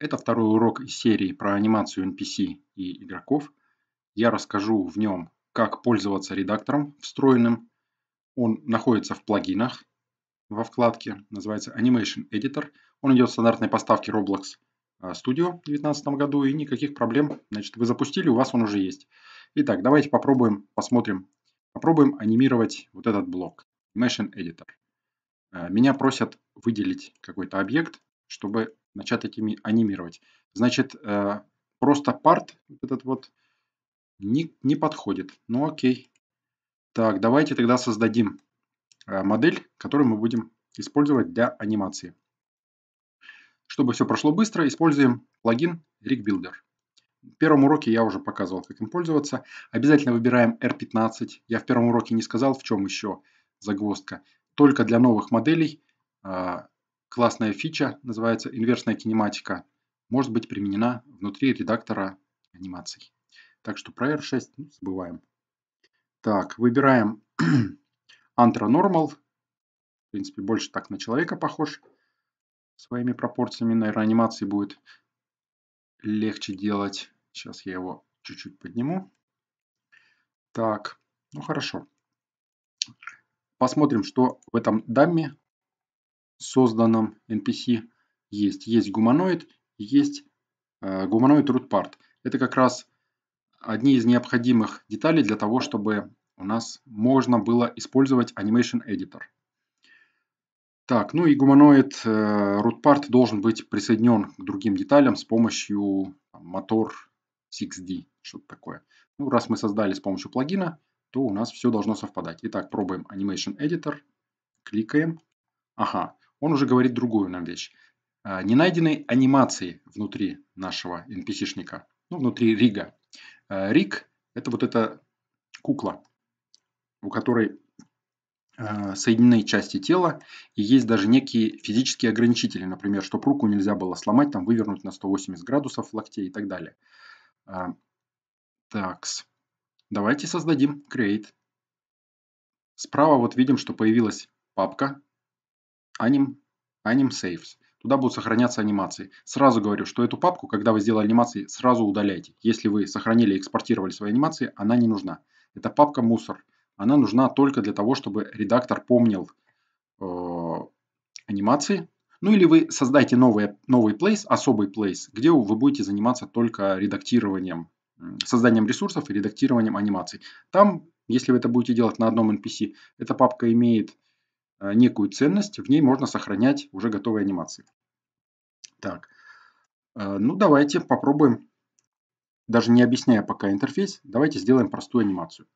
Это второй урок из серии про анимацию NPC и игроков. Я расскажу в нем, как пользоваться редактором встроенным. Он находится в плагинах во вкладке, называется Animation Editor. Он идет в стандартной поставке Roblox а, Studio в 2019 году и никаких проблем. Значит, вы запустили, у вас он уже есть. Итак, давайте попробуем, посмотрим. Попробуем анимировать вот этот блок. Animation Editor. А, меня просят выделить какой-то объект, чтобы начать этими анимировать. Значит, э, просто part этот вот не, не подходит. Ну окей. Так, давайте тогда создадим э, модель, которую мы будем использовать для анимации. Чтобы все прошло быстро, используем плагин RigBuilder. В первом уроке я уже показывал, как им пользоваться. Обязательно выбираем R15. Я в первом уроке не сказал, в чем еще загвоздка. Только для новых моделей а, Классная фича, называется инверсная кинематика, может быть применена внутри редактора анимаций. Так что про R6 ну, забываем. Так, выбираем Antra В принципе, больше так на человека похож. Своими пропорциями, наверное, анимации будет легче делать. Сейчас я его чуть-чуть подниму. Так, ну хорошо. Посмотрим, что в этом дамме созданном NPC есть. Есть гуманоид, есть э, гуманоид root part. Это как раз одни из необходимых деталей для того, чтобы у нас можно было использовать Animation Editor. Так, ну и гуманоид э, root part должен быть присоединен к другим деталям с помощью там, мотор 6D, что-то такое. Ну, раз мы создали с помощью плагина, то у нас все должно совпадать. Итак, пробуем Animation Editor, кликаем. Ага, он уже говорит другую нам вещь. А, Не найдены анимации внутри нашего NPC-шника, ну, внутри Рига. А, Риг – это вот эта кукла, у которой а, соединены части тела, и есть даже некие физические ограничители, например, чтобы руку нельзя было сломать, там вывернуть на 180 градусов локте и так далее. Так, Давайте создадим create. Справа вот видим, что появилась папка аним аним saves. Туда будут сохраняться анимации. Сразу говорю, что эту папку, когда вы сделали анимации, сразу удаляйте. Если вы сохранили и экспортировали свои анимации, она не нужна. это папка мусор. Она нужна только для того, чтобы редактор помнил э, анимации. Ну или вы создайте новый новый place, особый place, где вы будете заниматься только редактированием, созданием ресурсов и редактированием анимаций. Там, если вы это будете делать на одном NPC, эта папка имеет Э, некую ценность, в ней можно сохранять уже готовые анимации. Так, э, ну давайте попробуем, даже не объясняя пока интерфейс, давайте сделаем простую анимацию.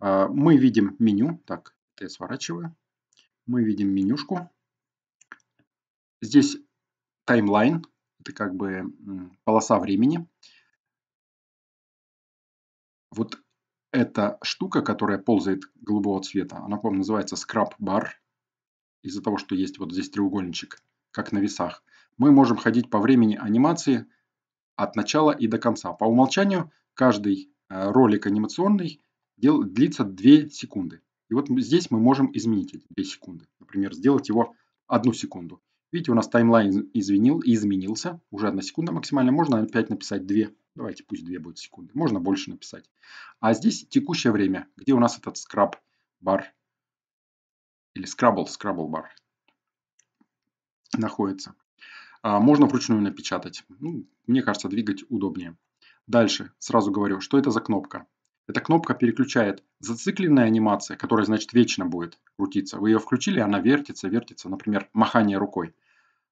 Э, мы видим меню, так, я сворачиваю. Мы видим менюшку. Здесь таймлайн, это как бы полоса времени. Вот эта штука, которая ползает голубого цвета, она, по-моему, называется скраб-бар из-за того, что есть вот здесь треугольничек, как на весах, мы можем ходить по времени анимации от начала и до конца. По умолчанию каждый э, ролик анимационный дел, длится 2 секунды. И вот здесь мы можем изменить эти 2 секунды. Например, сделать его 1 секунду. Видите, у нас таймлайн извинил, изменился. Уже 1 секунда максимально. Можно опять написать 2. Давайте пусть 2 будет секунды. Можно больше написать. А здесь текущее время, где у нас этот скраб бар или Scrabble, Scrabble bar находится. А, можно вручную напечатать. Ну, мне кажется, двигать удобнее. Дальше сразу говорю, что это за кнопка. Эта кнопка переключает зацикленная анимация, которая, значит, вечно будет крутиться. Вы ее включили, она вертится, вертится, например, махание рукой.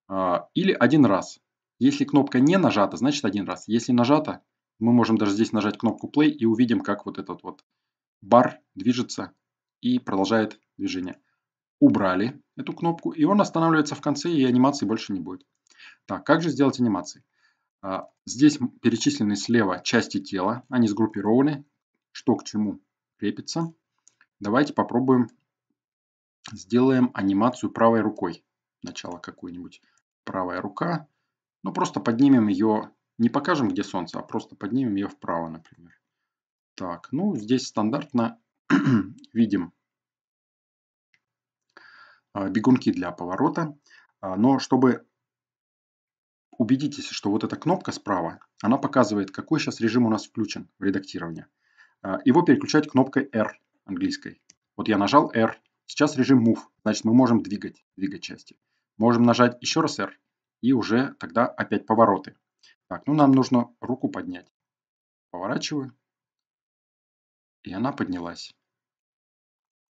А, или один раз. Если кнопка не нажата, значит один раз. Если нажата, мы можем даже здесь нажать кнопку play и увидим, как вот этот вот бар движется и продолжает движение убрали эту кнопку, и он останавливается в конце, и анимации больше не будет. Так, как же сделать анимации? А, здесь перечислены слева части тела, они сгруппированы, что к чему крепится. Давайте попробуем, сделаем анимацию правой рукой. Начало какую-нибудь правая рука, Ну просто поднимем ее, не покажем, где солнце, а просто поднимем ее вправо, например. Так, ну здесь стандартно видим а, бегунки для поворота. А, но чтобы убедитесь, что вот эта кнопка справа, она показывает, какой сейчас режим у нас включен в редактировании. А, его переключать кнопкой R английской. Вот я нажал R. Сейчас режим Move. Значит, мы можем двигать, двигать части. Можем нажать еще раз R. И уже тогда опять повороты. Так, ну нам нужно руку поднять. Поворачиваю. И она поднялась.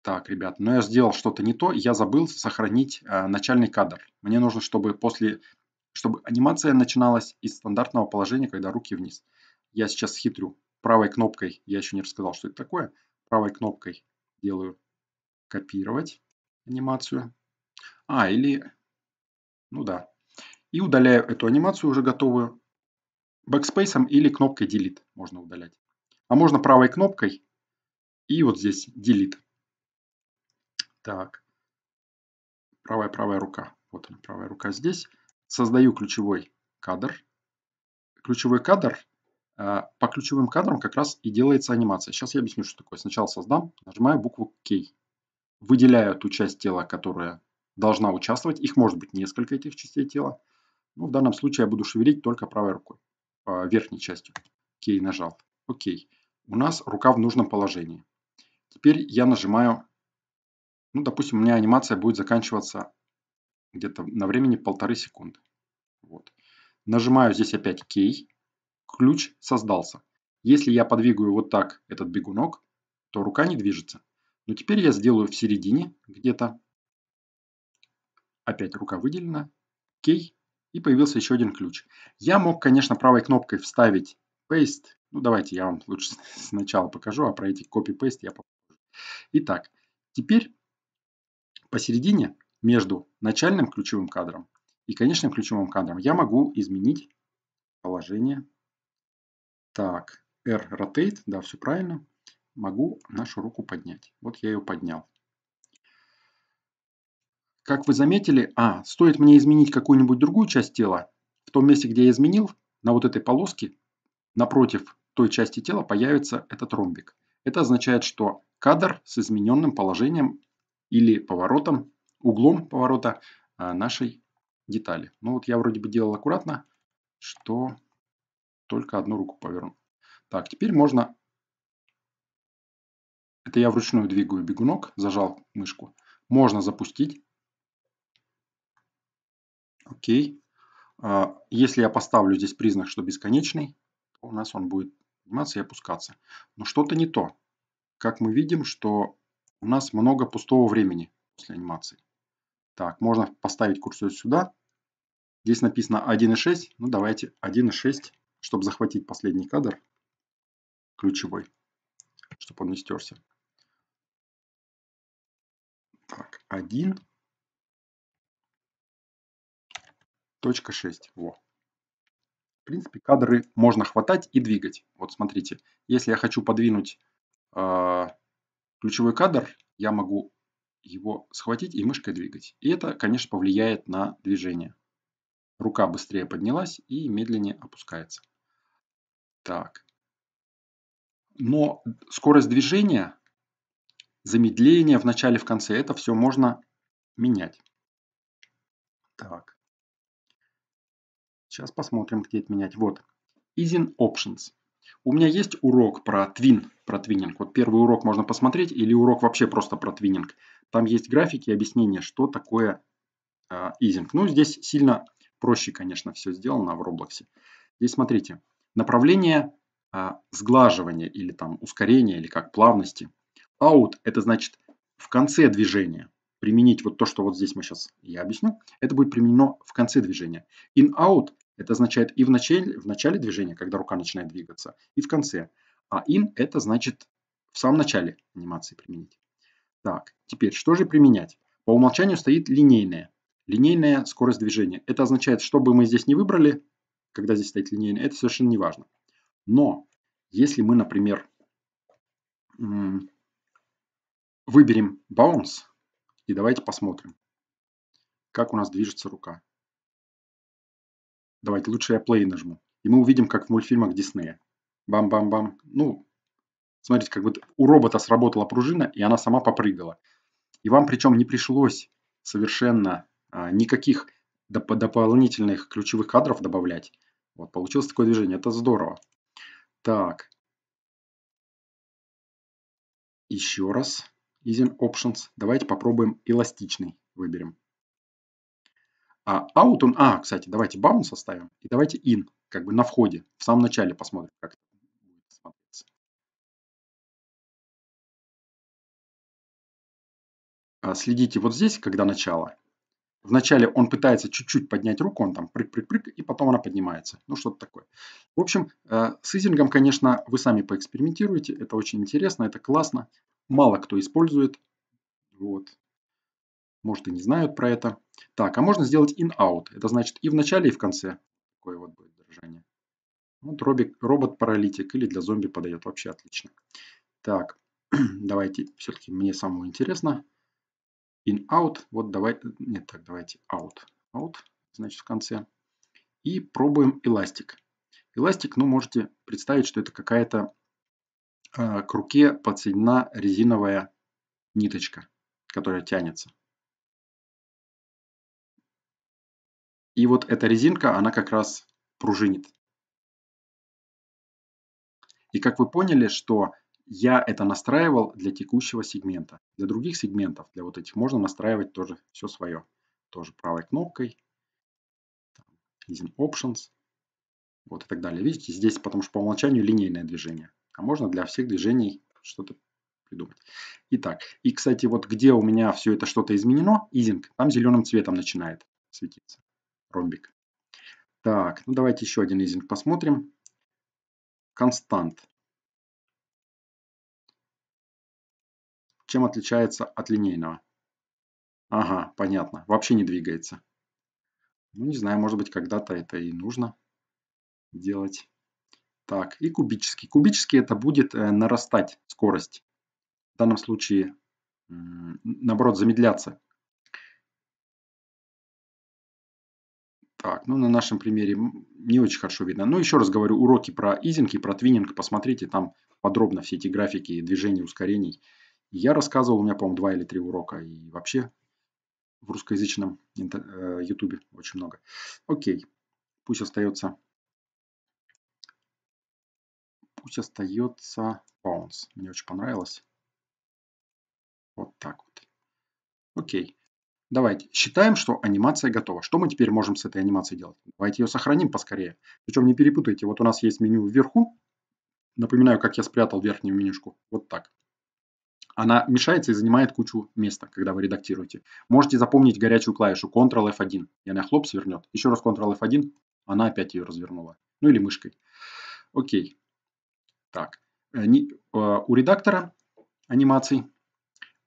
Так, ребят, но я сделал что-то не то, я забыл сохранить э, начальный кадр. Мне нужно, чтобы после, чтобы анимация начиналась из стандартного положения, когда руки вниз. Я сейчас хитрю. Правой кнопкой, я еще не рассказал, что это такое. Правой кнопкой делаю копировать анимацию. А, или... Ну да. И удаляю эту анимацию уже готовую. Бэкспейсом или кнопкой Delete можно удалять. А можно правой кнопкой и вот здесь Delete. Так. Правая-правая рука. Вот она, правая рука здесь. Создаю ключевой кадр. Ключевой кадр. Э, по ключевым кадрам как раз и делается анимация. Сейчас я объясню, что такое. Сначала создам, нажимаю букву K. Выделяю ту часть тела, которая должна участвовать. Их может быть несколько этих частей тела. Ну, в данном случае я буду шевелить только правой рукой, э, верхней частью. Кей нажал. Окей. У нас рука в нужном положении. Теперь я нажимаю ну, допустим, у меня анимация будет заканчиваться где-то на времени полторы секунды. Вот. Нажимаю здесь опять кей. Ключ создался. Если я подвигаю вот так этот бегунок, то рука не движется. Но теперь я сделаю в середине где-то. Опять рука выделена. Кей. И появился еще один ключ. Я мог, конечно, правой кнопкой вставить paste. Ну, давайте я вам лучше сначала покажу, а про эти copy-paste я попозже. Итак, теперь Посередине, между начальным ключевым кадром и конечным ключевым кадром, я могу изменить положение. Так, R rotate, да, все правильно. Могу нашу руку поднять. Вот я ее поднял. Как вы заметили, а, стоит мне изменить какую-нибудь другую часть тела, в том месте, где я изменил, на вот этой полоске, напротив той части тела появится этот ромбик. Это означает, что кадр с измененным положением или поворотом, углом поворота а, нашей детали. Ну вот я вроде бы делал аккуратно, что только одну руку поверну. Так, теперь можно... Это я вручную двигаю бегунок, зажал мышку. Можно запустить. Окей. А, если я поставлю здесь признак, что бесконечный, то у нас он будет подниматься и опускаться. Но что-то не то. Как мы видим, что у нас много пустого времени после анимации. Так, можно поставить курсор сюда. Здесь написано 1.6. Ну, давайте 1.6, чтобы захватить последний кадр. Ключевой. Чтобы он не стерся. Так, 1.6. Во. В принципе, кадры можно хватать и двигать. Вот смотрите, если я хочу подвинуть а, ключевой кадр, я могу его схватить и мышкой двигать. И это, конечно, повлияет на движение. Рука быстрее поднялась и медленнее опускается. Так. Но скорость движения, замедление в начале, в конце, это все можно менять. Так. Сейчас посмотрим, где это менять. Вот. Easing Options. У меня есть урок про твин, про твининг. Вот первый урок можно посмотреть, или урок вообще просто про твининг. Там есть графики и объяснение, что такое э, изинг. Ну, здесь сильно проще, конечно, все сделано в Роблоксе. Здесь смотрите, направление э, сглаживания или там ускорения, или как плавности. Out – это значит в конце движения. Применить вот то, что вот здесь мы сейчас я объясню. Это будет применено в конце движения. In-out это означает и в начале, в начале движения, когда рука начинает двигаться, и в конце. А in – это значит в самом начале анимации применить. Так, теперь что же применять? По умолчанию стоит линейная. Линейная скорость движения. Это означает, что бы мы здесь не выбрали, когда здесь стоит линейная, это совершенно не важно. Но если мы, например, выберем bounce, и давайте посмотрим, как у нас движется рука. Давайте лучше я play нажму. И мы увидим, как в мультфильмах Диснея. Бам-бам-бам. Ну, смотрите, как бы у робота сработала пружина, и она сама попрыгала. И вам причем не пришлось совершенно а, никаких доп дополнительных ключевых кадров добавлять. Вот, получилось такое движение. Это здорово. Так. Еще раз. Easing Options. Давайте попробуем эластичный выберем. А out он... А, кстати, давайте bound составим и давайте in, как бы на входе, в самом начале посмотрим, как это будет смотреться. А, следите вот здесь, когда начало. Вначале он пытается чуть-чуть поднять руку, он там прыг-прыг-прыг, и потом она поднимается. Ну, что-то такое. В общем, э, с изингом, конечно, вы сами поэкспериментируете. Это очень интересно, это классно. Мало кто использует. Вот. Может и не знают про это. Так, а можно сделать in-out. Это значит и в начале, и в конце. Такое вот будет выражение. Вот робот-паралитик или для зомби подойдет. Вообще отлично. Так, давайте, все-таки мне самому интересно. In-out. Вот давайте, нет, так, давайте out. Out, значит в конце. И пробуем эластик. Эластик, ну, можете представить, что это какая-то э, к руке подсоединена резиновая ниточка, которая тянется. И вот эта резинка, она как раз пружинит. И как вы поняли, что я это настраивал для текущего сегмента. Для других сегментов, для вот этих, можно настраивать тоже все свое. Тоже правой кнопкой. Easing Options. Вот и так далее. Видите, здесь потому что по умолчанию линейное движение. А можно для всех движений что-то придумать. Итак, и, кстати, вот где у меня все это что-то изменено, изинг, там зеленым цветом начинает светиться ромбик. Так, ну давайте еще один изинг посмотрим. Констант. Чем отличается от линейного? Ага, понятно. Вообще не двигается. Ну, не знаю, может быть, когда-то это и нужно делать. Так, и кубический. Кубический это будет э, нарастать скорость. В данном случае, э, наоборот, замедляться. Так, ну на нашем примере не очень хорошо видно. Но ну, еще раз говорю, уроки про изинг и про твининг, посмотрите, там подробно все эти графики движения ускорений. Я рассказывал, у меня, по-моему, два или три урока. И вообще в русскоязычном э, ютубе очень много. Окей, пусть остается... Пусть остается bounce. Мне очень понравилось. Вот так вот. Окей. Давайте, считаем, что анимация готова. Что мы теперь можем с этой анимацией делать? Давайте ее сохраним поскорее. Причем не перепутайте, вот у нас есть меню вверху. Напоминаю, как я спрятал верхнюю менюшку. Вот так. Она мешается и занимает кучу места, когда вы редактируете. Можете запомнить горячую клавишу Ctrl F1. И она хлоп свернет. Еще раз Ctrl F1. Она опять ее развернула. Ну или мышкой. Окей. Так. Э, э, у редактора анимаций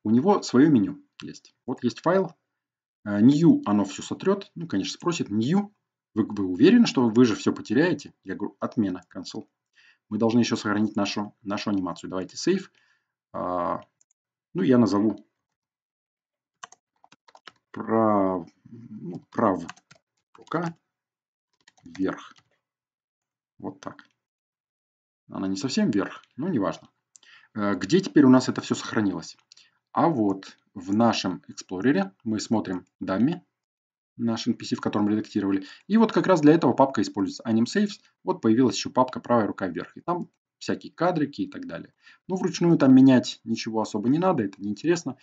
у него свое меню есть. Вот есть файл, new э, оно все сотрет. Ну, конечно, спросит new. Вы, вы уверены, что вы же все потеряете? Я говорю, отмена, cancel. Мы должны еще сохранить нашу, нашу анимацию. Давайте save. А, ну, я назову прав, ну, прав рука вверх. Вот так. Она не совсем вверх, но неважно. Э, где теперь у нас это все сохранилось? А вот в нашем Эксплорере мы смотрим дамми, наш NPC, в котором редактировали. И вот как раз для этого папка используется AnimSaves. Вот появилась еще папка «Правая рука вверх». И там всякие кадрики и так далее. Ну вручную там менять ничего особо не надо, это неинтересно.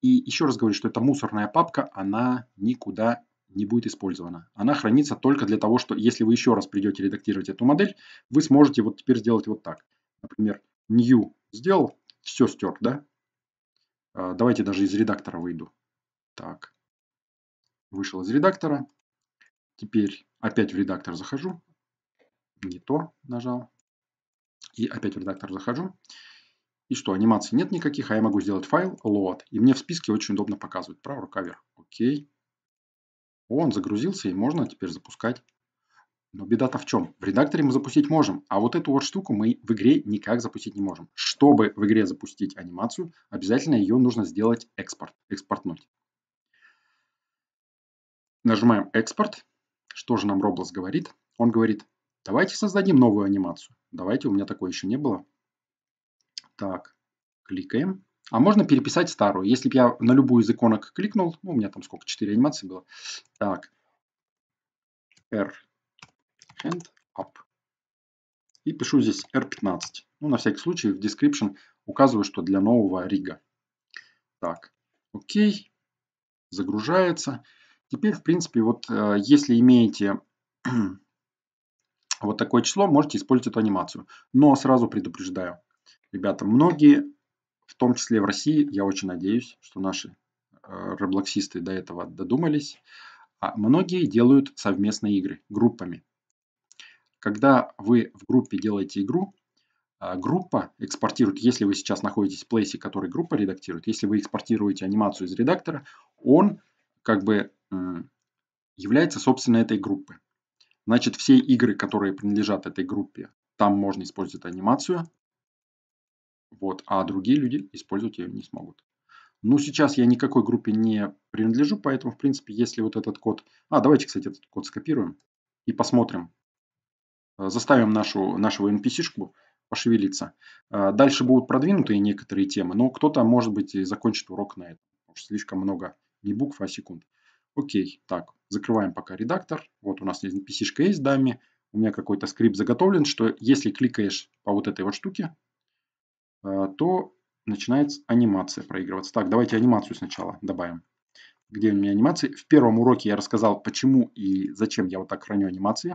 И еще раз говорю, что эта мусорная папка, она никуда не будет использована. Она хранится только для того, что если вы еще раз придете редактировать эту модель, вы сможете вот теперь сделать вот так. Например, new сделал, все стер, да? А, давайте даже из редактора выйду. Так, вышел из редактора. Теперь опять в редактор захожу. Не то нажал. И опять в редактор захожу. И что, анимаций нет никаких, а я могу сделать файл load. И мне в списке очень удобно показывать. Правая рукавер. вверх. Окей. Он загрузился, и можно теперь запускать но беда-то в чем? В редакторе мы запустить можем, а вот эту вот штуку мы в игре никак запустить не можем. Чтобы в игре запустить анимацию, обязательно ее нужно сделать экспорт, экспортнуть. Нажимаем экспорт. Что же нам Roblox говорит? Он говорит, давайте создадим новую анимацию. Давайте, у меня такой еще не было. Так, кликаем. А можно переписать старую. Если бы я на любую из иконок кликнул, ну, у меня там сколько, 4 анимации было. Так, R and up. И пишу здесь R15. Ну, на всякий случай в description указываю, что для нового рига. Так, окей. Загружается. Теперь, в принципе, вот э, если имеете вот такое число, можете использовать эту анимацию. Но сразу предупреждаю. Ребята, многие, в том числе в России, я очень надеюсь, что наши э, роблоксисты до этого додумались, а многие делают совместные игры группами. Когда вы в группе делаете игру, а, группа экспортирует, если вы сейчас находитесь в плейсе, который группа редактирует, если вы экспортируете анимацию из редактора, он как бы является, собственно, этой группы. Значит, все игры, которые принадлежат этой группе, там можно использовать анимацию, вот, а другие люди использовать ее не смогут. Ну, сейчас я никакой группе не принадлежу, поэтому, в принципе, если вот этот код... А, давайте, кстати, этот код скопируем и посмотрим, Э, заставим нашу, нашего NPC-шку пошевелиться. Э, дальше будут продвинутые некоторые темы, но кто-то, может быть, и закончит урок на этом. Потому что слишком много не букв, а секунд. Окей, так, закрываем пока редактор. Вот у нас NPC-шка есть дами. У меня какой-то скрипт заготовлен, что если кликаешь по вот этой вот штуке, э, то начинается анимация проигрываться. Так, давайте анимацию сначала добавим. Где у меня анимации? В первом уроке я рассказал, почему и зачем я вот так храню анимации.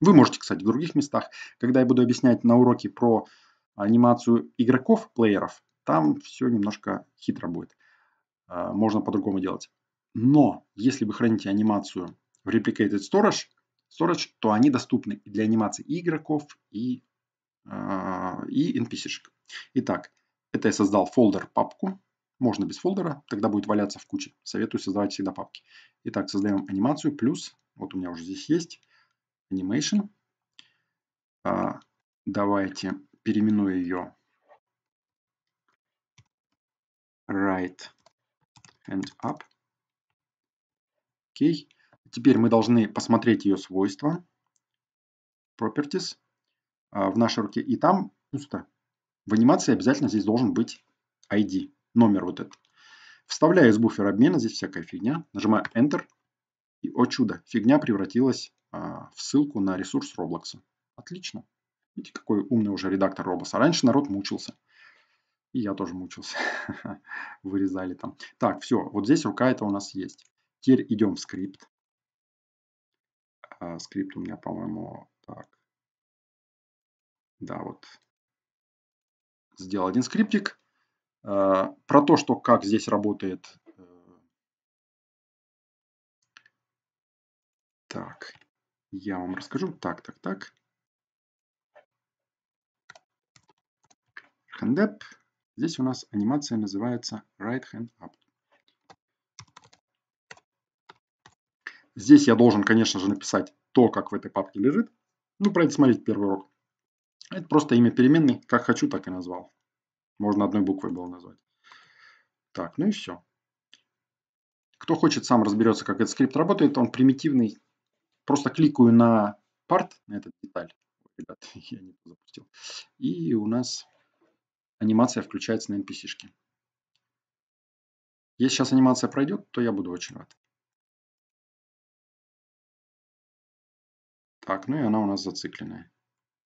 Вы можете, кстати, в других местах. Когда я буду объяснять на уроке про анимацию игроков, плееров, там все немножко хитро будет. А, можно по-другому делать. Но если вы храните анимацию в Replicated Storage, Storage, то они доступны и для анимации и игроков, и, а, и NPC-шек. Итак, это я создал фолдер папку. Можно без фолдера, тогда будет валяться в куче. Советую создавать всегда папки. Итак, создаем анимацию плюс. Вот у меня уже здесь есть. Animation. А, давайте переименую ее Right and Up. Окей. Теперь мы должны посмотреть ее свойства. Properties. А, в нашей руке. И там пусто. Ну, в анимации обязательно здесь должен быть ID. Номер вот этот. Вставляю из буфера обмена. Здесь всякая фигня. Нажимаю Enter. И, о чудо, фигня превратилась а, в ссылку на ресурс Roblox. Отлично. Видите, какой умный уже редактор Робоса. А раньше народ мучился. И я тоже мучился. Вырезали там. Так, все. Вот здесь рука это у нас есть. Теперь идем в скрипт. А, скрипт у меня, по-моему, так. Да, вот. Сделал один скриптик. А, про то, что как здесь работает Так, я вам расскажу. Так, так, так. Handap. Здесь у нас анимация называется Right Hand Up. Здесь я должен, конечно же, написать то, как в этой папке лежит. Ну, про это смотреть первый урок. Это просто имя переменной, как хочу, так и назвал. Можно одной буквой было назвать. Так, ну и все. Кто хочет, сам разберется, как этот скрипт работает. Он примитивный, Просто кликаю на part, на этот деталь. Ребят, я не запустил. И у нас анимация включается на NPC-шке. Если сейчас анимация пройдет, то я буду очень рад. Так, ну и она у нас зацикленная.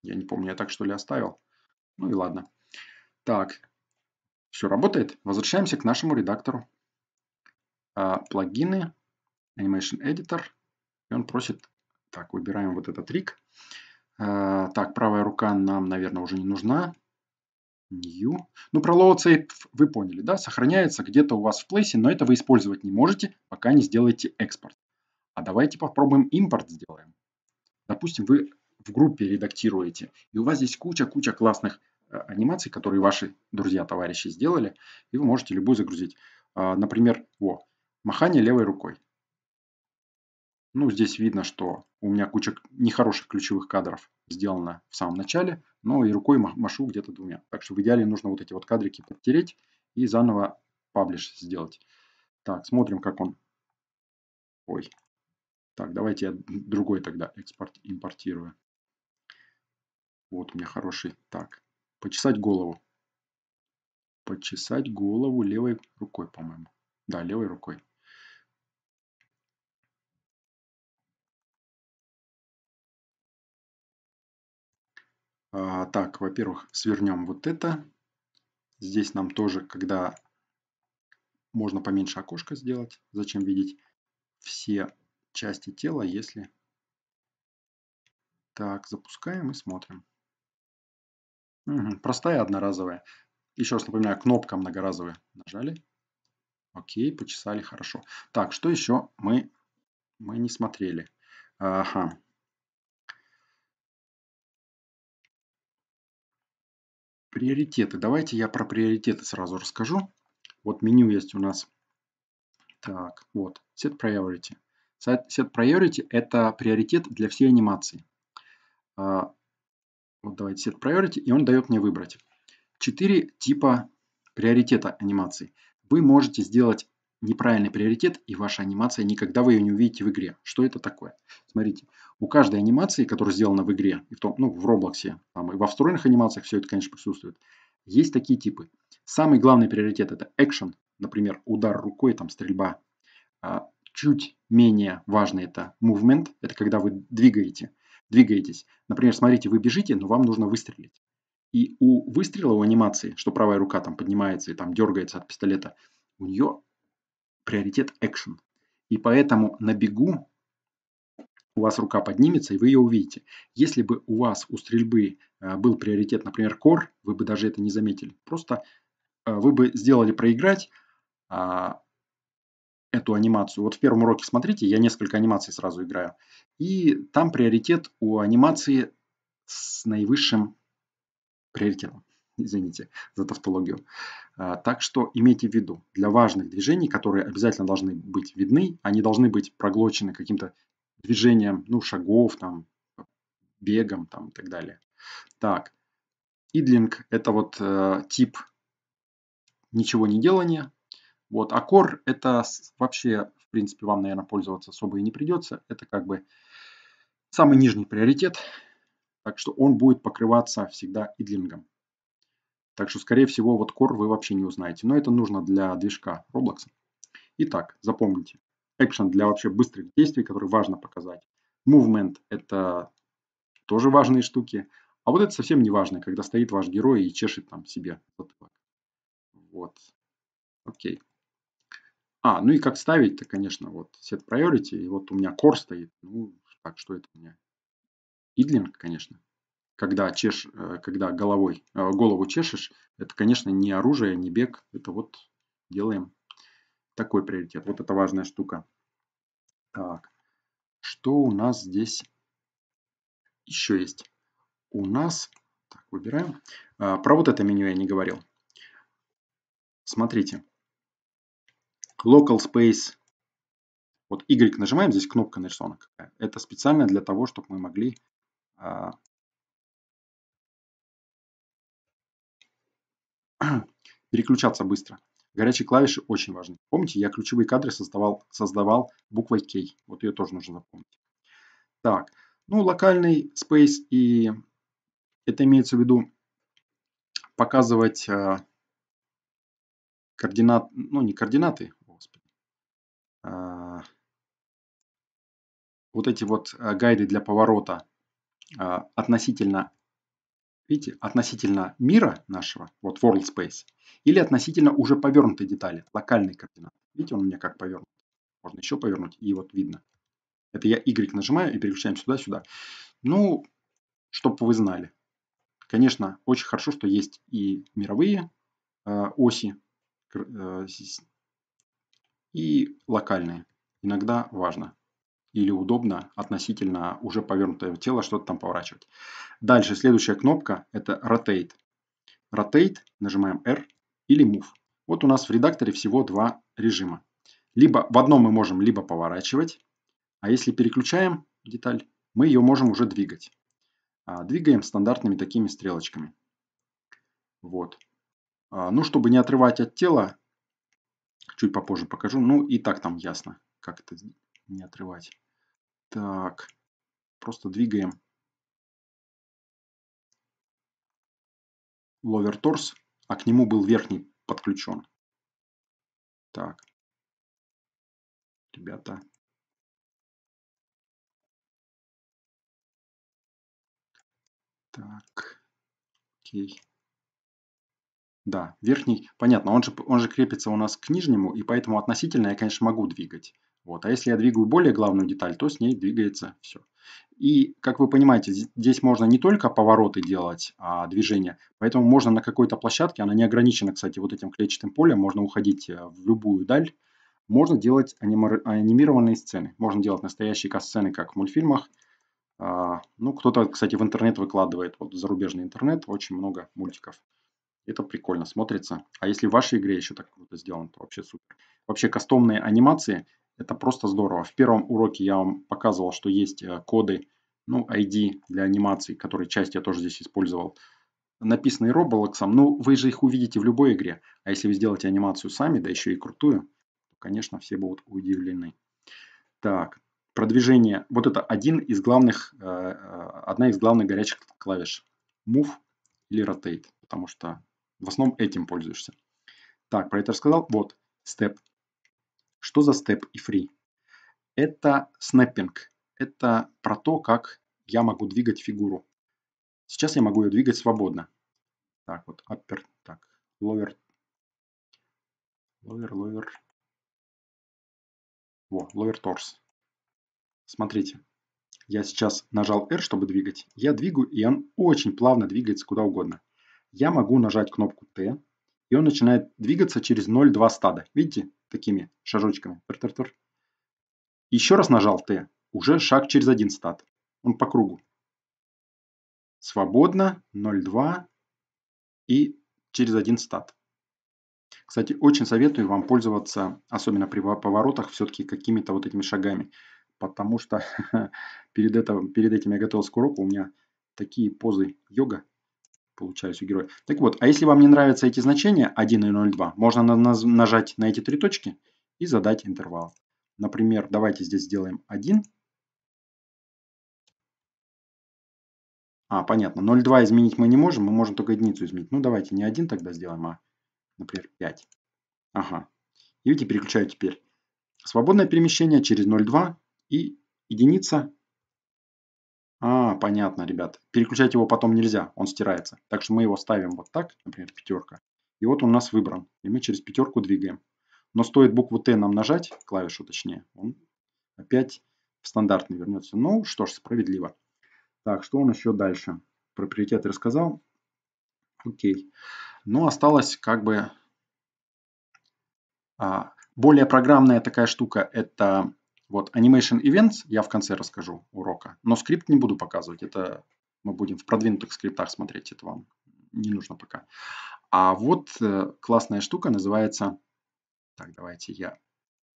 Я не помню, я так что ли оставил? Ну и ладно. Так, все работает. Возвращаемся к нашему редактору. А, плагины, Animation Editor. И он просит так, выбираем вот этот рик. Э, так, правая рука нам, наверное, уже не нужна. New. Ну, про load save вы поняли, да? Сохраняется где-то у вас в плейсе, но это вы использовать не можете, пока не сделаете экспорт. А давайте попробуем импорт сделаем. Допустим, вы в группе редактируете, и у вас здесь куча-куча классных э, анимаций, которые ваши друзья, товарищи сделали, и вы можете любую загрузить. Э, например, о, махание левой рукой. Ну, здесь видно, что у меня куча нехороших ключевых кадров сделано в самом начале, но и рукой машу где-то двумя. Так что в идеале нужно вот эти вот кадрики подтереть и заново паблиш сделать. Так, смотрим, как он... Ой. Так, давайте я другой тогда экспорт импортирую. Вот у меня хороший. Так, почесать голову. Почесать голову левой рукой, по-моему. Да, левой рукой. А, так, во-первых, свернем вот это. Здесь нам тоже, когда можно поменьше окошко сделать, зачем видеть все части тела, если... Так, запускаем и смотрим. Угу, простая одноразовая. Еще раз напоминаю, кнопка многоразовая. Нажали. Окей, почесали, хорошо. Так, что еще мы, мы не смотрели? Ага. Приоритеты. Давайте я про приоритеты сразу расскажу. Вот меню есть у нас. Так, вот. Set Priority. Set Priority – это приоритет для всей анимации. А, вот давайте Set Priority, и он дает мне выбрать. Четыре типа приоритета анимации. Вы можете сделать неправильный приоритет, и ваша анимация никогда вы ее не увидите в игре. Что это такое? Смотрите, у каждой анимации, которая сделана в игре, и в том, ну, в Роблоксе, там, и во встроенных анимациях все это, конечно, присутствует, есть такие типы. Самый главный приоритет это экшен, например, удар рукой, там, стрельба. А, чуть менее важный это movement, это когда вы двигаете, двигаетесь. Например, смотрите, вы бежите, но вам нужно выстрелить. И у выстрела, у анимации, что правая рука там поднимается и там дергается от пистолета, у нее приоритет action. И поэтому на бегу у вас рука поднимется, и вы ее увидите. Если бы у вас у стрельбы э, был приоритет, например, core, вы бы даже это не заметили. Просто э, вы бы сделали проиграть а, эту анимацию. Вот в первом уроке, смотрите, я несколько анимаций сразу играю. И там приоритет у анимации с наивысшим приоритетом. извините за тавтологию. А, так что имейте в виду, для важных движений, которые обязательно должны быть видны, они должны быть проглочены каким-то движением, ну, шагов, там, бегом, там, и так далее. Так, идлинг – это вот э, тип ничего не делания. Вот, аккор – это вообще, в принципе, вам, наверное, пользоваться особо и не придется. Это как бы самый нижний приоритет, так что он будет покрываться всегда идлингом. Так что, скорее всего, вот Core вы вообще не узнаете. Но это нужно для движка Roblox. Итак, запомните. Action для вообще быстрых действий, которые важно показать. Movement – это тоже важные штуки. А вот это совсем не важно, когда стоит ваш герой и чешет там себе Вот. Окей. А, ну и как ставить-то, конечно, вот set priority. И вот у меня core стоит. Ну, так, что это у меня? Идлинг, конечно когда, чеш, э, когда головой, э, голову чешешь, это, конечно, не оружие, не бег. Это вот делаем такой приоритет. Вот это важная штука. Так, что у нас здесь еще есть? У нас, так, выбираем. А, про вот это меню я не говорил. Смотрите. Local Space. Вот Y нажимаем, здесь кнопка нарисована какая. Это специально для того, чтобы мы могли а, Переключаться быстро. Горячие клавиши очень важны. Помните, я ключевые кадры создавал, создавал буквой K. Вот ее тоже нужно запомнить. Так, ну локальный space и это имеется в виду показывать э, координат, ну не координаты, господи, э, вот эти вот э, гайды для поворота э, относительно видите, относительно мира нашего, вот world space, или относительно уже повернутой детали, локальной координаты. Видите, он у меня как повернут. Можно еще повернуть, и вот видно. Это я Y нажимаю и переключаем сюда-сюда. Ну, чтобы вы знали. Конечно, очень хорошо, что есть и мировые э, оси, э, и локальные. Иногда важно или удобно относительно уже повернутое тело что-то там поворачивать. Дальше следующая кнопка это Rotate. Rotate, нажимаем R или Move. Вот у нас в редакторе всего два режима. Либо в одном мы можем либо поворачивать, а если переключаем деталь, мы ее можем уже двигать. А, двигаем стандартными такими стрелочками. Вот. А, ну, чтобы не отрывать от тела, чуть попозже покажу. Ну, и так там ясно, как это не отрывать. Так, просто двигаем. Ловер торс, а к нему был верхний подключен. Так. Ребята. Так. Окей. Да, верхний, понятно, он же, он же крепится у нас к нижнему, и поэтому относительно я, конечно, могу двигать. Вот. А если я двигаю более главную деталь, то с ней двигается все. И, как вы понимаете, здесь можно не только повороты делать, а движения. Поэтому можно на какой-то площадке, она не ограничена, кстати, вот этим клетчатым полем, можно уходить э, в любую даль. Можно делать анимированные сцены. Можно делать настоящие касцены, как в мультфильмах. А, ну, кто-то, кстати, в интернет выкладывает, вот зарубежный интернет, очень много мультиков. Это прикольно смотрится. А если в вашей игре еще так круто сделано, то вообще супер. Вообще кастомные анимации – это просто здорово. В первом уроке я вам показывал, что есть э, коды, ну, ID для анимаций, которые часть я тоже здесь использовал, написанные Roblox. Ну, вы же их увидите в любой игре. А если вы сделаете анимацию сами, да еще и крутую, то, конечно, все будут удивлены. Так, продвижение. Вот это один из главных, э, э, одна из главных горячих клавиш. Move или Rotate, потому что в основном этим пользуешься. Так, про это рассказал. Вот, Step. Что за степ и фри? Это снэппинг. Это про то, как я могу двигать фигуру. Сейчас я могу ее двигать свободно. Так, вот upper, так, lower, lower, lower. Во, lower торс. Смотрите, я сейчас нажал R, чтобы двигать. Я двигаю, и он очень плавно двигается куда угодно. Я могу нажать кнопку T, и он начинает двигаться через 0,2 стада. Видите, такими шажочками. Еще раз нажал Т, уже шаг через один стад. Он по кругу. Свободно, 0,2 и через один стад. Кстати, очень советую вам пользоваться, особенно при поворотах, все-таки какими-то вот этими шагами. Потому что перед, это, перед этим я готовился к уроку, у меня такие позы йога получались у героя. Так вот, а если вам не нравятся эти значения 1 и 0,2, можно нажать на эти три точки и задать интервал. Например, давайте здесь сделаем 1. А, понятно, 0,2 изменить мы не можем, мы можем только единицу изменить. Ну, давайте не 1 тогда сделаем, а, например, 5. Ага. И видите, переключаю теперь. Свободное перемещение через 0,2 и единица а, понятно, ребят. Переключать его потом нельзя, он стирается. Так что мы его ставим вот так, например, пятерка. И вот он у нас выбран. И мы через пятерку двигаем. Но стоит букву Т нам нажать, клавишу точнее, он опять в стандартный вернется. Ну, что ж, справедливо. Так, что он еще дальше? Про приоритет рассказал. Окей. Ну, осталось как бы... А, более программная такая штука – это вот Animation Events я в конце расскажу урока, но скрипт не буду показывать. Это мы будем в продвинутых скриптах смотреть, это вам не нужно пока. А вот э, классная штука называется... Так, давайте я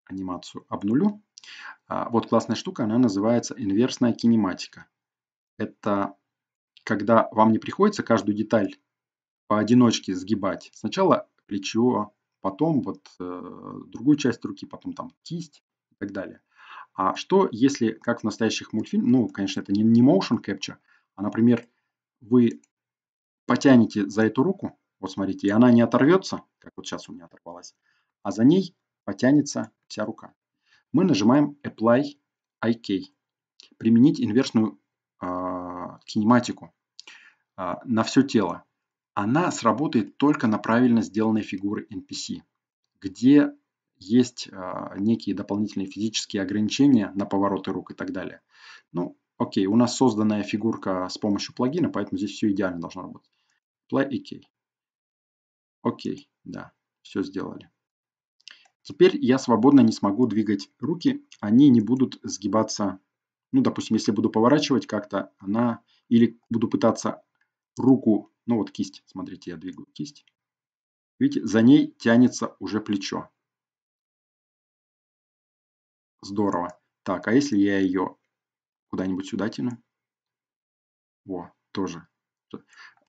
анимацию обнулю. А, вот классная штука, она называется инверсная кинематика. Это когда вам не приходится каждую деталь поодиночке сгибать. Сначала плечо, потом вот э, другую часть руки, потом там кисть и так далее. А что, если, как в настоящих мультфильмах, ну, конечно, это не, не motion capture, а, например, вы потянете за эту руку, вот смотрите, и она не оторвется, как вот сейчас у меня оторвалась, а за ней потянется вся рука. Мы нажимаем Apply IK. Применить инверсную э, кинематику э, на все тело. Она сработает только на правильно сделанной фигуры NPC, где есть а, некие дополнительные физические ограничения на повороты рук и так далее. Ну, окей, у нас созданная фигурка с помощью плагина, поэтому здесь все идеально должно работать. Play EK. Окей, да, все сделали. Теперь я свободно не смогу двигать руки, они не будут сгибаться. Ну, допустим, если буду поворачивать как-то, она или буду пытаться руку, ну вот кисть, смотрите, я двигаю кисть. Видите, за ней тянется уже плечо. Здорово. Так, а если я ее куда-нибудь сюда тяну? Во, тоже.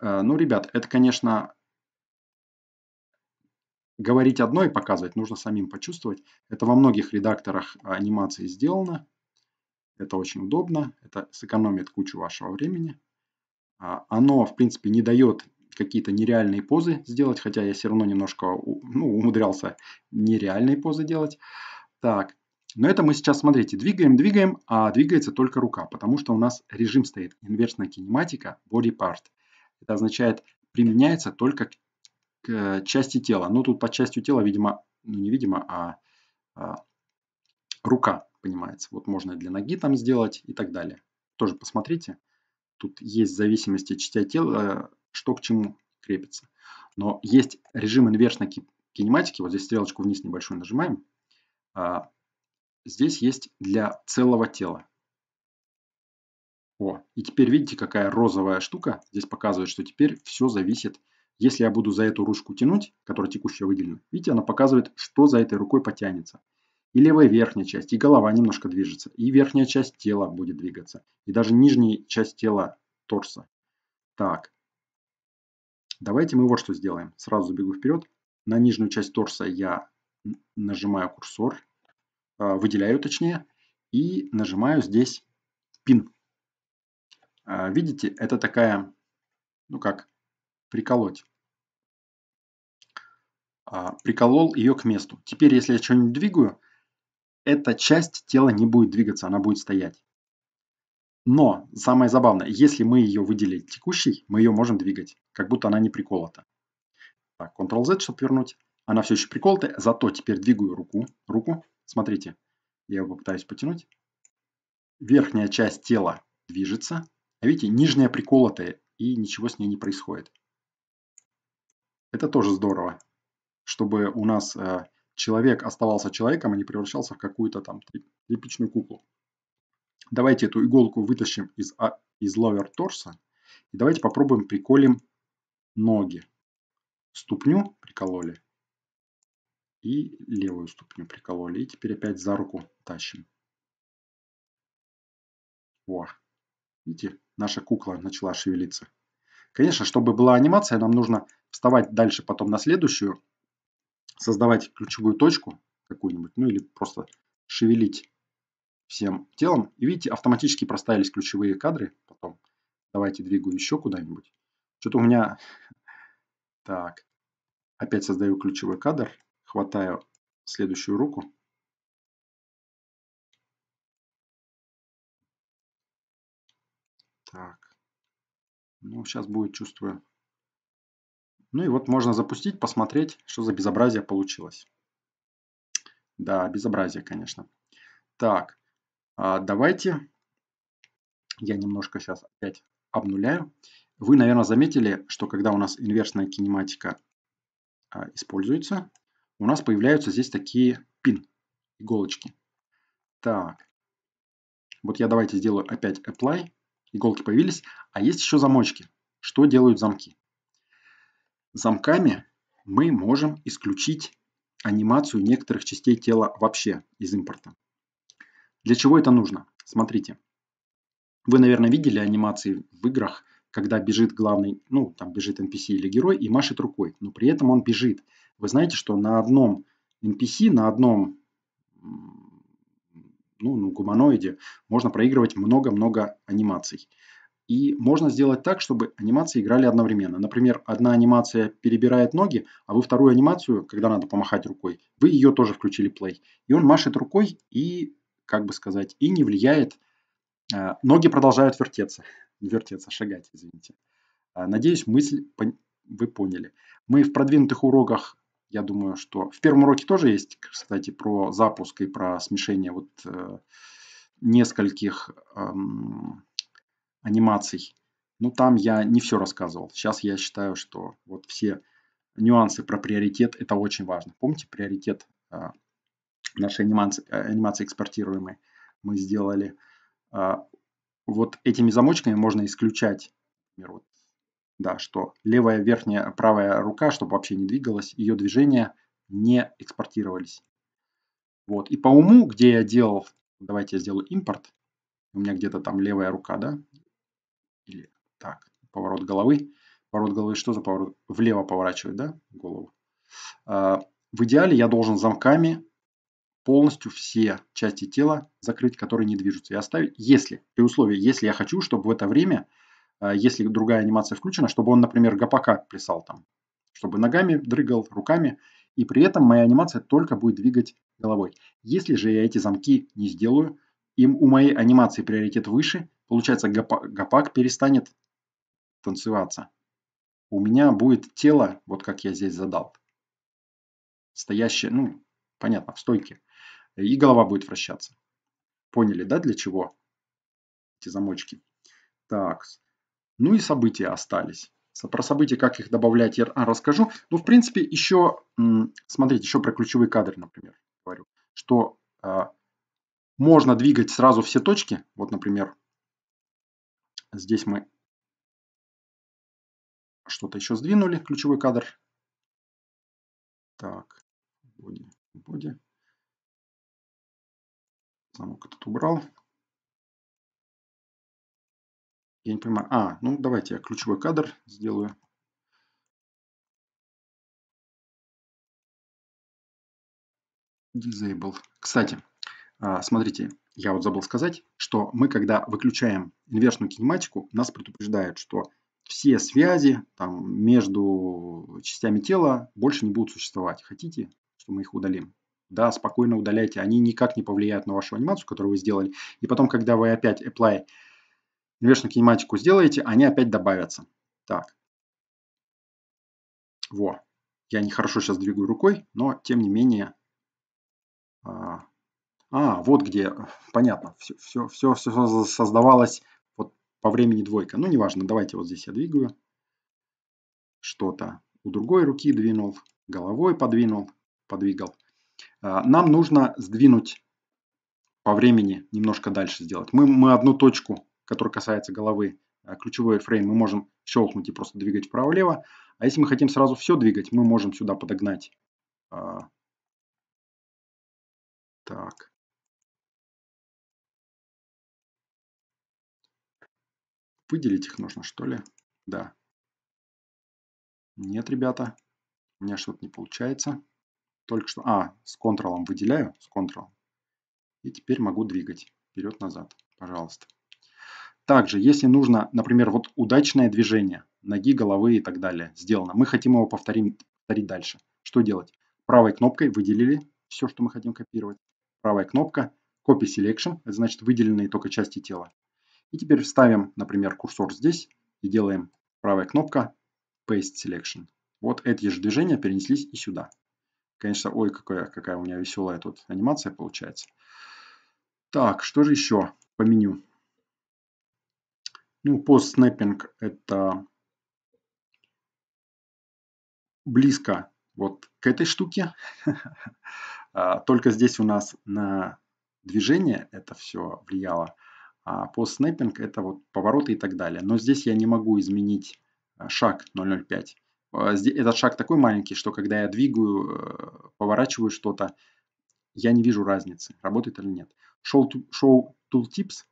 Э, ну, ребят, это, конечно, говорить одно и показывать, нужно самим почувствовать. Это во многих редакторах анимации сделано. Это очень удобно, это сэкономит кучу вашего времени. А, оно, в принципе, не дает какие-то нереальные позы сделать, хотя я все равно немножко ну, умудрялся нереальные позы делать. Так, но это мы сейчас, смотрите, двигаем, двигаем, а двигается только рука, потому что у нас режим стоит инверсная кинематика body part. Это означает, применяется только к, к э, части тела. Но ну, тут под частью тела, видимо, ну не видимо, а, а рука понимается. Вот можно для ноги там сделать и так далее. Тоже посмотрите. Тут есть зависимости частей тела, э, что к чему крепится. Но есть режим инверсной кинематики. Вот здесь стрелочку вниз небольшую нажимаем. А, здесь есть для целого тела. О, и теперь видите, какая розовая штука. Здесь показывает, что теперь все зависит. Если я буду за эту ручку тянуть, которая текущая выделена, видите, она показывает, что за этой рукой потянется. И левая верхняя часть, и голова немножко движется, и верхняя часть тела будет двигаться, и даже нижняя часть тела торса. Так, давайте мы вот что сделаем. Сразу бегу вперед. На нижнюю часть торса я нажимаю курсор, а, выделяю точнее, и нажимаю здесь пин. А, видите, это такая, ну как, приколоть. А, приколол ее к месту. Теперь, если я что-нибудь двигаю, эта часть тела не будет двигаться, она будет стоять. Но самое забавное, если мы ее выделили текущей, мы ее можем двигать, как будто она не приколота. Так, Ctrl-Z, чтобы вернуть. Она все еще приколота, зато теперь двигаю руку, руку Смотрите, я его попытаюсь потянуть. Верхняя часть тела движется, а видите, нижняя приколотая, и ничего с ней не происходит. Это тоже здорово, чтобы у нас э, человек оставался человеком, а не превращался в какую-то там тряпичную куклу. Давайте эту иголку вытащим из, а, из ловер торса и давайте попробуем приколим ноги. Ступню прикололи, и левую ступню прикололи. И теперь опять за руку тащим. Во. Видите, наша кукла начала шевелиться. Конечно, чтобы была анимация, нам нужно вставать дальше потом на следующую, создавать ключевую точку какую-нибудь, ну или просто шевелить всем телом. И видите, автоматически проставились ключевые кадры потом. Давайте двигаю еще куда-нибудь. Что-то у меня... Так. Опять создаю ключевой кадр хватаю следующую руку. Так. Ну, сейчас будет, чувствую. Ну и вот можно запустить, посмотреть, что за безобразие получилось. Да, безобразие, конечно. Так, а, давайте я немножко сейчас опять обнуляю. Вы, наверное, заметили, что когда у нас инверсная кинематика а, используется, у нас появляются здесь такие пин, иголочки. Так, вот я давайте сделаю опять apply, иголки появились, а есть еще замочки. Что делают замки? Замками мы можем исключить анимацию некоторых частей тела вообще из импорта. Для чего это нужно? Смотрите. Вы, наверное, видели анимации в играх, когда бежит главный, ну, там бежит NPC или герой и машет рукой, но при этом он бежит. Вы знаете, что на одном NPC, на одном ну, ну, гуманоиде можно проигрывать много-много анимаций. И можно сделать так, чтобы анимации играли одновременно. Например, одна анимация перебирает ноги, а вы вторую анимацию, когда надо помахать рукой, вы ее тоже включили play, И он машет рукой и, как бы сказать, и не влияет. А, ноги продолжают вертеться. Вертеться, шагать, извините. А, надеюсь, мысль вы поняли. Мы в продвинутых уроках я думаю, что в первом уроке тоже есть, кстати, про запуск и про смешение вот э, нескольких э, анимаций. Но там я не все рассказывал. Сейчас я считаю, что вот все нюансы про приоритет – это очень важно. Помните приоритет а, э, нашей анимации, анимации экспортируемой? Мы сделали. Э, вот этими замочками можно исключать, например, вот да, что левая верхняя, правая рука, чтобы вообще не двигалась, ее движения не экспортировались. Вот. И по уму, где я делал, давайте я сделаю импорт, у меня где-то там левая рука, да, или так, поворот головы, поворот головы, что за поворот? Влево поворачивает, да, голову. А, в идеале я должен замками полностью все части тела закрыть, которые не движутся, и оставить, если, при условии, если я хочу, чтобы в это время Э, если другая анимация включена, чтобы он, например, гопака плясал там, чтобы ногами дрыгал, руками, и при этом моя анимация только будет двигать головой. Если же я эти замки не сделаю, им у моей анимации приоритет выше, получается гопак, гопак перестанет танцеваться. У меня будет тело, вот как я здесь задал, стоящее, ну, понятно, в стойке, и голова будет вращаться. Поняли, да, для чего эти замочки? Так, ну и события остались. Про события, как их добавлять, я а, расскажу. Ну, в принципе, еще, смотрите, еще про ключевые кадры, например, говорю, что э, можно двигать сразу все точки. Вот, например, здесь мы что-то еще сдвинули, ключевой кадр. Так, боди, боди. Замок этот убрал. Я не понимаю. А, ну давайте я ключевой кадр сделаю. Disable. Кстати, а, смотрите, я вот забыл сказать, что мы, когда выключаем инверсную кинематику, нас предупреждает, что все связи там, между частями тела больше не будут существовать. Хотите, что мы их удалим? Да, спокойно удаляйте. Они никак не повлияют на вашу анимацию, которую вы сделали. И потом, когда вы опять apply Inversion кинематику сделаете, они опять добавятся. Так. Во. Я нехорошо сейчас двигаю рукой, но тем не менее... А, а вот где, понятно, все, все, все, все создавалось вот по времени двойка. Ну, неважно, давайте вот здесь я двигаю. Что-то у другой руки двинул, головой подвинул, подвигал. А, нам нужно сдвинуть по времени немножко дальше сделать. Мы, мы одну точку который касается головы, э, ключевой фрейм мы можем щелкнуть и просто двигать вправо-влево. А если мы хотим сразу все двигать, мы можем сюда подогнать. А, так. Выделить их нужно, что ли? Да. Нет, ребята. У меня что-то не получается. Только что... А, с контролом выделяю. С контролом И теперь могу двигать вперед-назад. Пожалуйста. Также, если нужно, например, вот удачное движение, ноги, головы и так далее, сделано, мы хотим его повторить, повторить дальше. Что делать? Правой кнопкой выделили все, что мы хотим копировать. Правая кнопка Copy Selection, это значит выделенные только части тела. И теперь вставим, например, курсор здесь и делаем правая кнопка Paste Selection. Вот эти же движения перенеслись и сюда. Конечно, ой, какая, какая у меня веселая тут анимация получается. Так, что же еще по меню? Ну, постснэппинг – это близко вот к этой штуке. А, только здесь у нас на движение это все влияло. А постснэппинг – это вот повороты и так далее. Но здесь я не могу изменить э, шаг 005. А, этот шаг такой маленький, что когда я двигаю, э, поворачиваю что-то, я не вижу разницы, работает или нет. Show, show Tooltips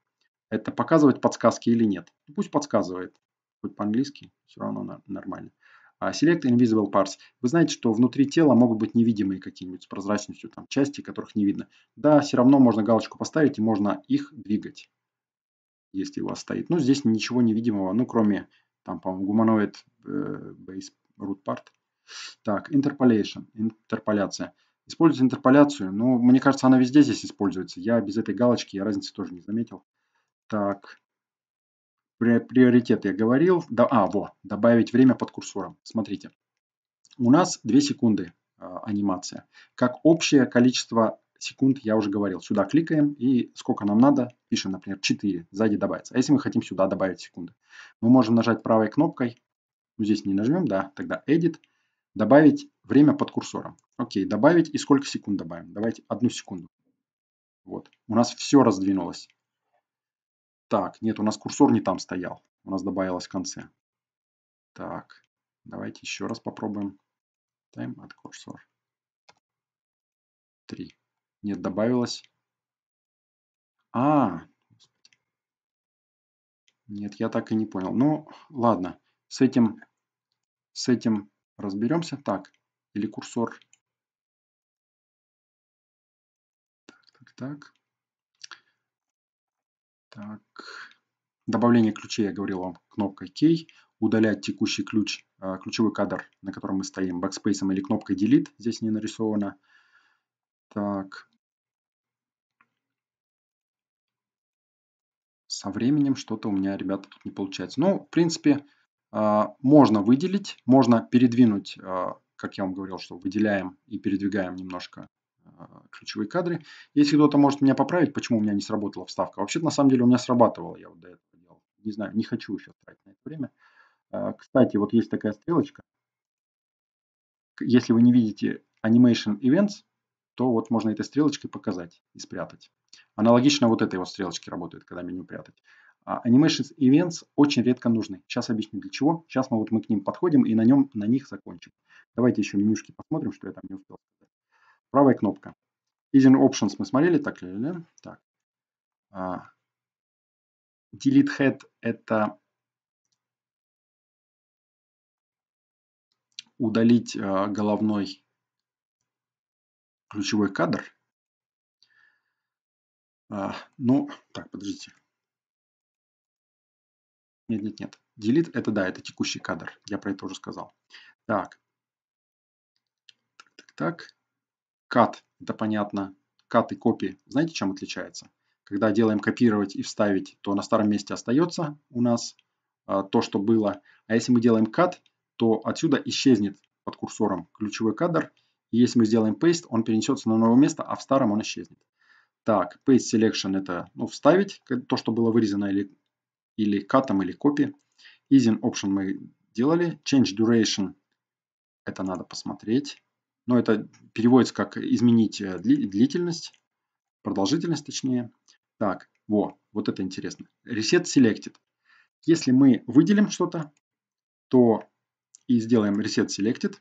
это показывать подсказки или нет? Ну, пусть подсказывает. Хоть по-английски, все равно нормально. А, Select Invisible Parts. Вы знаете, что внутри тела могут быть невидимые какие-нибудь с прозрачностью, там части, которых не видно. Да, все равно можно галочку поставить и можно их двигать, если у вас стоит. Но ну, здесь ничего невидимого, ну кроме, там, по-моему, гуманоид э, Base Root Part. Так, Interpolation, интерполяция. Используйте интерполяцию, но ну, мне кажется, она везде здесь используется. Я без этой галочки, я разницы тоже не заметил. Так. Приоритет я говорил. Да, а, вот добавить время под курсором. Смотрите. У нас 2 секунды э, анимация. Как общее количество секунд я уже говорил. Сюда кликаем и сколько нам надо, пишем, например, 4, сзади добавится. А если мы хотим сюда добавить секунды, мы можем нажать правой кнопкой, ну здесь не нажмем, да, тогда Edit, добавить время под курсором. Окей, добавить и сколько секунд добавим? Давайте одну секунду. Вот, у нас все раздвинулось. Так, нет, у нас курсор не там стоял. У нас добавилось в конце. Так, давайте еще раз попробуем. Time от курсор. Три. Нет, добавилось. А, нет, я так и не понял. Ну, ладно, с этим, с этим разберемся. Так, или курсор. Так, так, так. Так. Добавление ключей я говорил вам кнопкой Key. Удалять текущий ключ, э, ключевой кадр, на котором мы стоим, backspace или кнопкой Delete. Здесь не нарисовано. Так. Со временем что-то у меня, ребята, тут не получается. Но, ну, в принципе, э, можно выделить, можно передвинуть, э, как я вам говорил, что выделяем и передвигаем немножко а, ключевые кадры. Если кто-то может меня поправить, почему у меня не сработала вставка. вообще на самом деле, у меня срабатывала, я вот до этого делал. Не знаю, не хочу еще тратить на это время. А, кстати, вот есть такая стрелочка. Если вы не видите Animation Events, то вот можно этой стрелочкой показать и спрятать. Аналогично вот этой вот стрелочке работает, когда меню прятать. А Animation Events очень редко нужны. Сейчас объясню для чего. Сейчас мы вот мы к ним подходим и на, нем, на них закончим. Давайте еще менюшки посмотрим, что я там не успел сказать правая кнопка. Easing Options мы смотрели, так ли, да? Так. Uh, delete Head – это удалить uh, головной ключевой кадр. Uh, ну, так, подождите. Нет, нет, нет. Delete это да, это текущий кадр. Я про это уже сказал. Так. Так, так, так. Кат – это понятно. Кат и копии, знаете, чем отличается? Когда делаем копировать и вставить, то на старом месте остается у нас а, то, что было. А если мы делаем кат, то отсюда исчезнет под курсором ключевой кадр. И если мы сделаем paste, он перенесется на новое место, а в старом он исчезнет. Так, paste selection – это ну, вставить то, что было вырезано или, или катом, или копи. Easing option мы делали. Change duration – это надо посмотреть но это переводится как изменить э, длительность, продолжительность точнее. Так, во, вот это интересно. Reset Selected. Если мы выделим что-то, то и сделаем Reset Selected.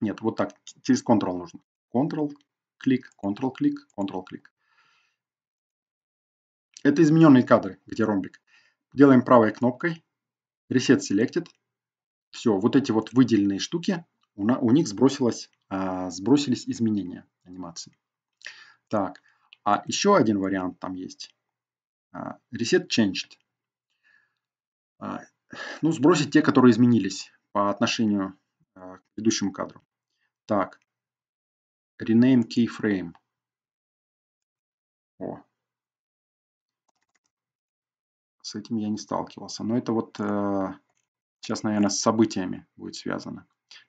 Нет, вот так, через Ctrl нужно. Ctrl, клик, Ctrl, клик, Ctrl, клик. Это измененные кадры, где ромбик. Делаем правой кнопкой, Reset Selected. Все, вот эти вот выделенные штуки у, на, у них сбросилось, э, сбросились изменения анимации. Так, а еще один вариант там есть. Э, reset changed. Э, ну, сбросить те, которые изменились по отношению э, к предыдущему кадру. Так, rename keyframe. О. С этим я не сталкивался. Но это вот э, сейчас, наверное, с событиями будет связано.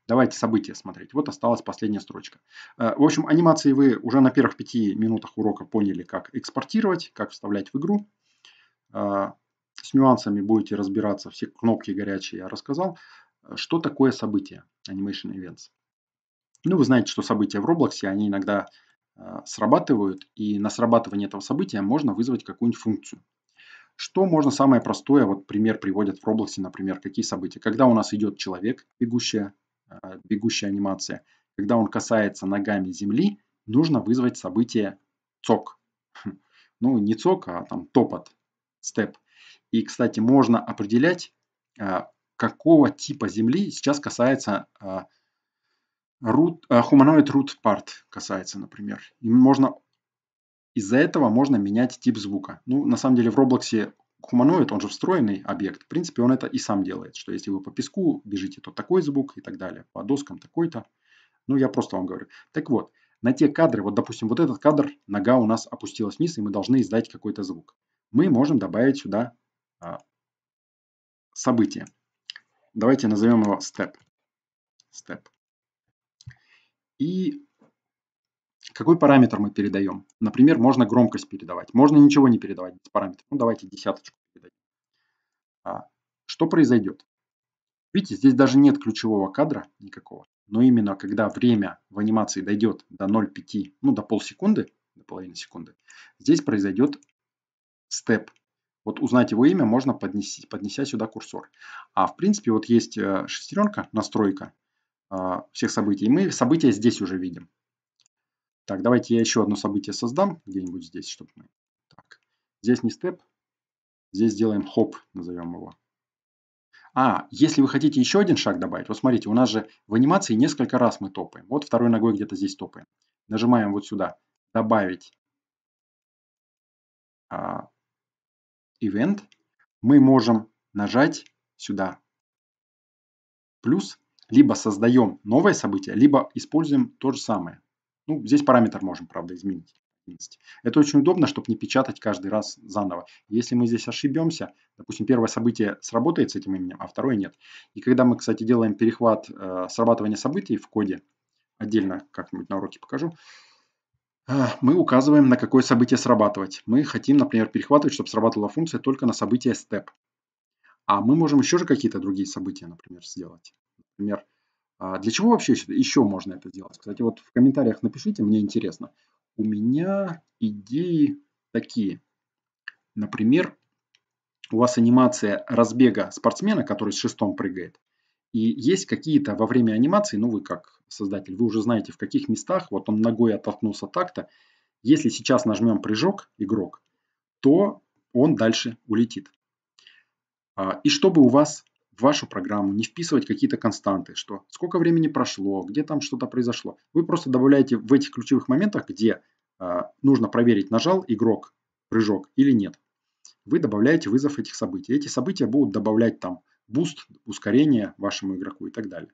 Давайте события смотреть. Вот осталась последняя строчка. Э, в общем, анимации вы уже на первых пяти минутах урока поняли, как экспортировать, как вставлять в игру. Э, с нюансами будете разбираться, все кнопки горячие я рассказал. Что такое событие Animation Events? Ну, вы знаете, что события в Roblox, они иногда э, срабатывают, и на срабатывание этого события можно вызвать какую-нибудь функцию. Что можно самое простое, вот пример приводят в Roblox, например, какие события. Когда у нас идет человек, бегущая Э, бегущая анимация, когда он касается ногами земли, нужно вызвать событие цок. Хм. Ну, не цок, а там топот, степ. И, кстати, можно определять, э, какого типа земли сейчас касается э, root, humanoid root part касается, например. И можно из-за этого можно менять тип звука. Ну, на самом деле в Roblox Humanoid, он же встроенный объект, в принципе, он это и сам делает, что если вы по песку бежите, то такой звук и так далее, по доскам такой-то. Ну, я просто вам говорю. Так вот, на те кадры, вот, допустим, вот этот кадр, нога у нас опустилась вниз, и мы должны издать какой-то звук. Мы можем добавить сюда а, событие. Давайте назовем его step. Step. И какой параметр мы передаем? Например, можно громкость передавать, можно ничего не передавать без параметров. Ну, давайте десяточку передадим. А, что произойдет? Видите, здесь даже нет ключевого кадра никакого, но именно когда время в анимации дойдет до 0,5, ну, до полсекунды, до половины секунды, здесь произойдет степ. Вот узнать его имя можно, поднести, поднеся сюда курсор. А в принципе вот есть э, шестеренка, настройка а, всех событий, и мы события здесь уже видим. Так, давайте я еще одно событие создам где-нибудь здесь, чтобы мы... Так, здесь не степ, здесь сделаем хоп, назовем его. А, если вы хотите еще один шаг добавить, вот смотрите, у нас же в анимации несколько раз мы топаем. Вот второй ногой где-то здесь топаем. Нажимаем вот сюда «Добавить а, event». Мы можем нажать сюда «плюс», либо создаем новое событие, либо используем то же самое. Ну, здесь параметр можем, правда, изменить. Это очень удобно, чтобы не печатать каждый раз заново. Если мы здесь ошибемся, допустим, первое событие сработает с этим именем, а второе нет. И когда мы, кстати, делаем перехват э, срабатывания событий в коде, отдельно как-нибудь на уроке покажу, э, мы указываем, на какое событие срабатывать. Мы хотим, например, перехватывать, чтобы срабатывала функция только на событие step. А мы можем еще же какие-то другие события, например, сделать. Например, а для чего вообще еще можно это делать? Кстати, вот в комментариях напишите, мне интересно. У меня идеи такие. Например, у вас анимация разбега спортсмена, который с шестом прыгает. И есть какие-то во время анимации, ну вы как создатель, вы уже знаете в каких местах, вот он ногой оттолкнулся так-то. Если сейчас нажмем прыжок, игрок, то он дальше улетит. А, и чтобы у вас в вашу программу, не вписывать какие-то константы, что сколько времени прошло, где там что-то произошло. Вы просто добавляете в этих ключевых моментах, где э, нужно проверить, нажал игрок прыжок или нет. Вы добавляете вызов этих событий. Эти события будут добавлять там буст, ускорение вашему игроку и так далее.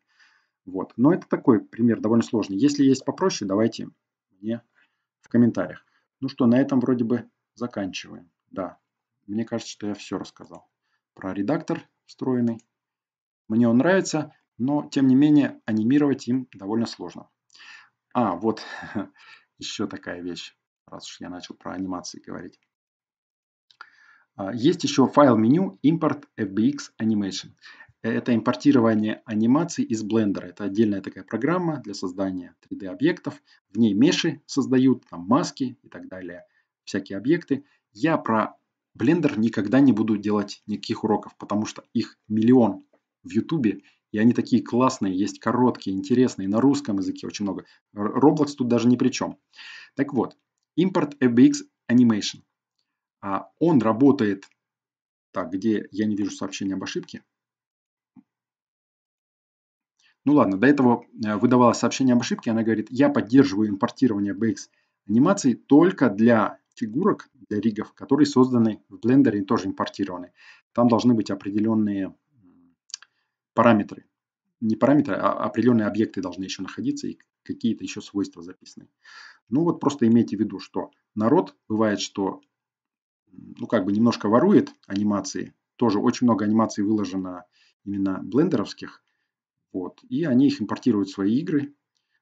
Вот. Но это такой пример довольно сложный. Если есть попроще, давайте мне в комментариях. Ну что, на этом вроде бы заканчиваем. Да, мне кажется, что я все рассказал про редактор встроенный. Мне он нравится, но тем не менее анимировать им довольно сложно. А, вот еще такая вещь, раз уж я начал про анимации говорить. А, есть еще файл меню import FBX animation. Э, это импортирование анимаций из Blender. Это отдельная такая программа для создания 3D объектов. В ней меши создают, там маски и так далее, всякие объекты. Я про Blender никогда не буду делать никаких уроков, потому что их миллион в Ютубе, и они такие классные, есть короткие, интересные, на русском языке очень много. Roblox тут даже ни при чем. Так вот, импорт FBX Animation. А он работает... Так, где я не вижу сообщения об ошибке. Ну ладно, до этого э, выдавала сообщение об ошибке, она говорит, я поддерживаю импортирование BX анимаций только для фигурок, для ригов, которые созданы в Blender и тоже импортированы. Там должны быть определенные параметры. Не параметры, а определенные объекты должны еще находиться и какие-то еще свойства записаны. Ну вот просто имейте в виду, что народ бывает, что ну как бы немножко ворует анимации. Тоже очень много анимаций выложено именно блендеровских. Вот. И они их импортируют в свои игры.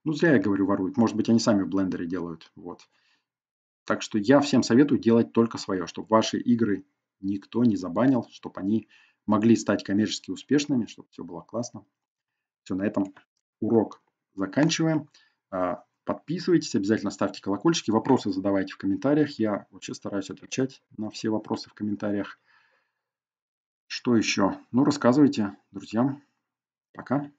Ну зря я говорю воруют. Может быть они сами в блендере делают. Вот. Так что я всем советую делать только свое, чтобы ваши игры никто не забанил, чтобы они могли стать коммерчески успешными, чтобы все было классно. Все, на этом урок заканчиваем. А, подписывайтесь, обязательно ставьте колокольчики, вопросы задавайте в комментариях. Я вообще стараюсь отвечать на все вопросы в комментариях. Что еще? Ну, рассказывайте друзьям. Пока.